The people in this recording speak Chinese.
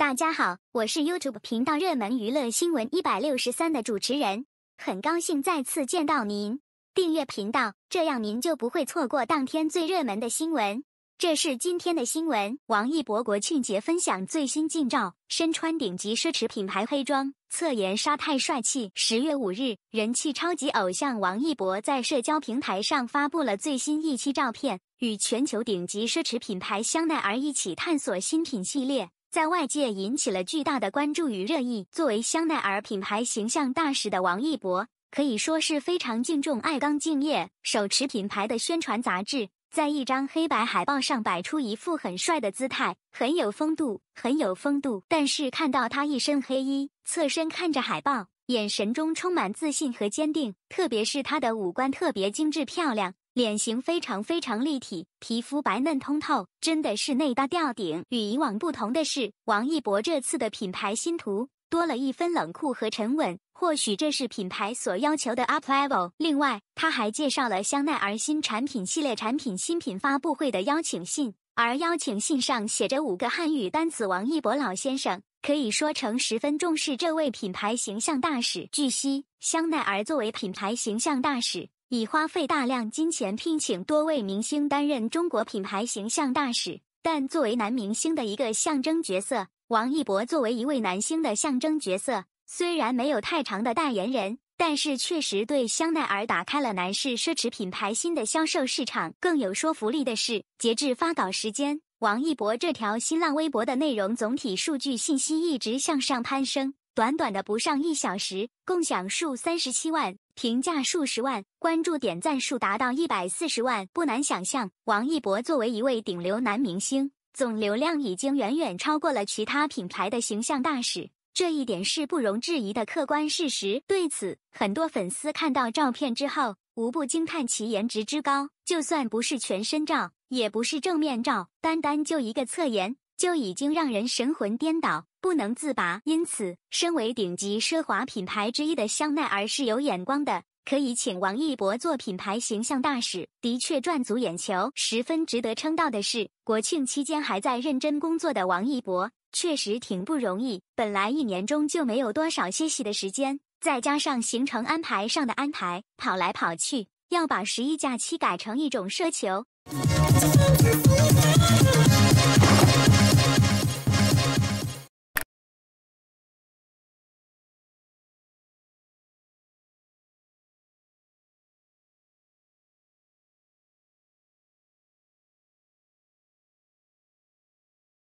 大家好，我是 YouTube 频道热门娱乐新闻一百六十三的主持人，很高兴再次见到您。订阅频道，这样您就不会错过当天最热门的新闻。这是今天的新闻：王一博国庆节分享最新近照，身穿顶级奢侈品牌黑装，侧颜杀太帅气。十月五日，人气超级偶像王一博在社交平台上发布了最新一期照片，与全球顶级奢侈品牌香奈儿一起探索新品系列。在外界引起了巨大的关注与热议。作为香奈儿品牌形象大使的王一博，可以说是非常敬重、爱岗敬业，手持品牌的宣传杂志，在一张黑白海报上摆出一副很帅的姿态，很有风度，很有风度。但是看到他一身黑衣，侧身看着海报，眼神中充满自信和坚定，特别是他的五官特别精致漂亮。脸型非常非常立体，皮肤白嫩通透，真的是内搭吊顶。与以往不同的是，王一博这次的品牌新图多了一分冷酷和沉稳，或许这是品牌所要求的 up level。另外，他还介绍了香奈儿新产品系列产品新品发布会的邀请信，而邀请信上写着五个汉语单词。王一博老先生可以说成十分重视这位品牌形象大使。据悉，香奈儿作为品牌形象大使。已花费大量金钱聘请多位明星担任中国品牌形象大使，但作为男明星的一个象征角色，王一博作为一位男星的象征角色，虽然没有太长的代言人，但是确实对香奈儿打开了男士奢侈品牌新的销售市场。更有说服力的是，截至发稿时间，王一博这条新浪微博的内容总体数据信息一直向上攀升。短短的不上一小时，共享数三十七万，评价数十万，关注点赞数达到一百四十万。不难想象，王一博作为一位顶流男明星，总流量已经远远超过了其他品牌的形象大使，这一点是不容置疑的客观事实。对此，很多粉丝看到照片之后，无不惊叹其颜值之高。就算不是全身照，也不是正面照，单单就一个侧颜。就已经让人神魂颠倒，不能自拔。因此，身为顶级奢华品牌之一的香奈儿是有眼光的，可以请王一博做品牌形象大使，的确赚足眼球，十分值得称道的是，国庆期间还在认真工作的王一博，确实挺不容易。本来一年中就没有多少歇息的时间，再加上行程安排上的安排，跑来跑去，要把十一假期改成一种奢求。